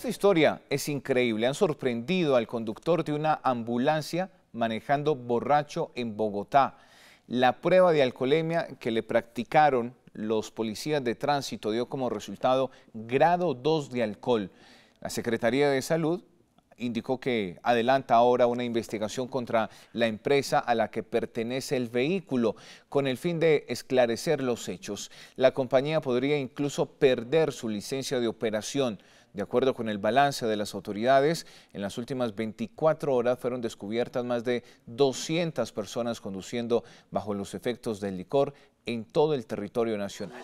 Esta historia es increíble. Han sorprendido al conductor de una ambulancia manejando borracho en Bogotá. La prueba de alcoholemia que le practicaron los policías de tránsito dio como resultado grado 2 de alcohol. La Secretaría de Salud indicó que adelanta ahora una investigación contra la empresa a la que pertenece el vehículo con el fin de esclarecer los hechos. La compañía podría incluso perder su licencia de operación. De acuerdo con el balance de las autoridades, en las últimas 24 horas fueron descubiertas más de 200 personas conduciendo bajo los efectos del licor en todo el territorio nacional.